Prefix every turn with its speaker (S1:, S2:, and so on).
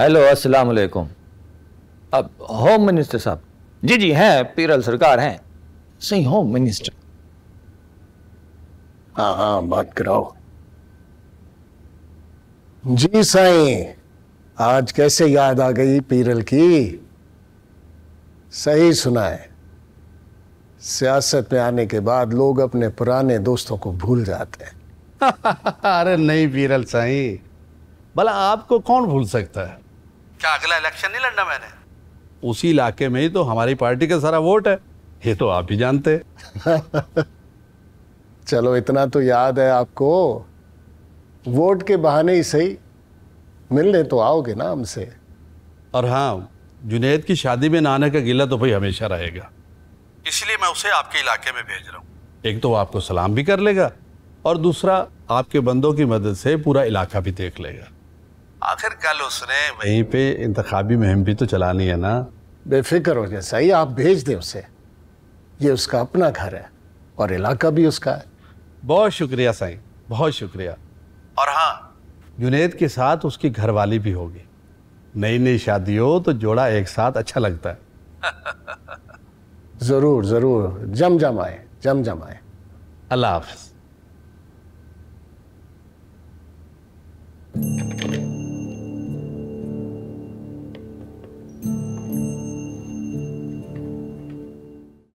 S1: hello अस्सलाम वालेकुम अब होम मिनिस्टर साहब जी जी हैं पीरल सरकार हैं सही होम मिनिस्टर हाँ हाँ बात कराओ जी सही आज कैसे याद आ गई पीरल की सही सुना है सियासत में आने के बाद लोग अपने पुराने दोस्तों को भूल जाते हैं अरे नहीं पीरल साई भला आपको कौन भूल सकता है क्या अगला इलेक्शन
S2: नहीं लड़ना मैंने उसी इलाके में ही तो हमारी पार्टी का सारा वोट है ये तो आप ही जानते
S1: चलो इतना तो याद है आपको वोट के बहाने ही सही मिलने तो आओगे ना हमसे
S2: और हाँ जुनेद की शादी में नाना का गिला तो भाई हमेशा रहेगा इसलिए मैं उसे आपके इलाके में भेज रहा हूँ एक तो वो आपको सलाम भी कर लेगा और दूसरा आपके बंदों की मदद से पूरा इलाका भी देख लेगा आखिर कल उसने वहीं पे इंतबी मुहिम भी तो चलानी है ना
S1: बेफिक्र हो जाए सही आप भेज दें उसे ये उसका अपना घर है और इलाका भी उसका है बहुत शुक्रिया साईं बहुत शुक्रिया और
S2: हाँ जुनेद के साथ उसकी घरवाली भी होगी नई नई शादी हो तो जोड़ा एक साथ
S1: अच्छा लगता है ज़रूर ज़रूर जम जम आए जम जम आए
S2: अल्लाह हाफ